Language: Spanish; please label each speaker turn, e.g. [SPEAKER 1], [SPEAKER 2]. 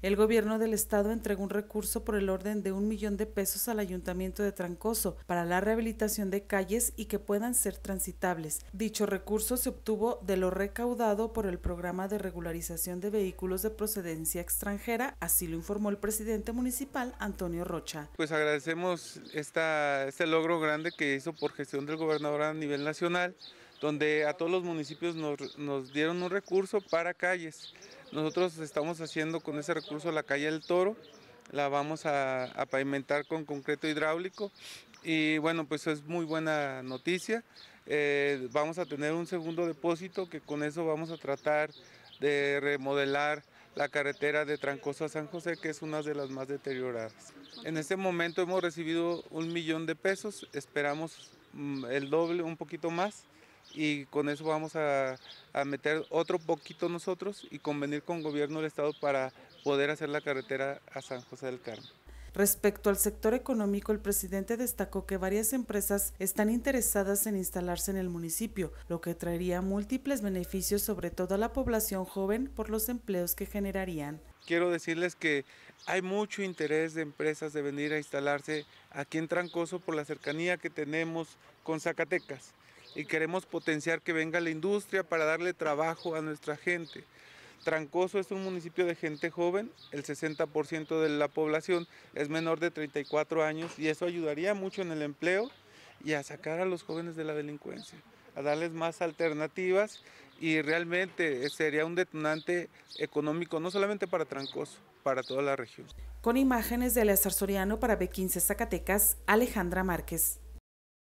[SPEAKER 1] El gobierno del estado entregó un recurso por el orden de un millón de pesos al ayuntamiento de Trancoso para la rehabilitación de calles y que puedan ser transitables. Dicho recurso se obtuvo de lo recaudado por el programa de regularización de vehículos de procedencia extranjera, así lo informó el presidente municipal Antonio Rocha.
[SPEAKER 2] Pues agradecemos este logro grande que hizo por gestión del gobernador a nivel nacional, donde a todos los municipios nos dieron un recurso para calles. Nosotros estamos haciendo con ese recurso la calle El Toro, la vamos a, pavimentar con concreto hidráulico y bueno, pues es muy buena noticia. Eh, vamos a tener un segundo depósito que con eso vamos a tratar de remodelar la carretera de Trancoso a San José, que es una de las más deterioradas. En este momento hemos recibido un millón de pesos, esperamos mm, el doble, un poquito más y con eso vamos a, a meter otro poquito nosotros y convenir con el gobierno del estado para poder hacer la carretera a San José del Carmen.
[SPEAKER 1] Respecto al sector económico, el presidente destacó que varias empresas están interesadas en instalarse en el municipio, lo que traería múltiples beneficios sobre todo a la población joven por los empleos que generarían.
[SPEAKER 2] Quiero decirles que hay mucho interés de empresas de venir a instalarse aquí en Trancoso por la cercanía que tenemos con Zacatecas y queremos potenciar que venga la industria para darle trabajo a nuestra gente. Trancoso es un municipio de gente joven, el 60% de la población es menor de 34 años y eso ayudaría mucho en el empleo y a sacar a los jóvenes de la delincuencia, a darles más alternativas y realmente sería un detonante económico no solamente para Trancoso, para toda la región.
[SPEAKER 1] Con imágenes del Soriano para B15 Zacatecas, Alejandra Márquez.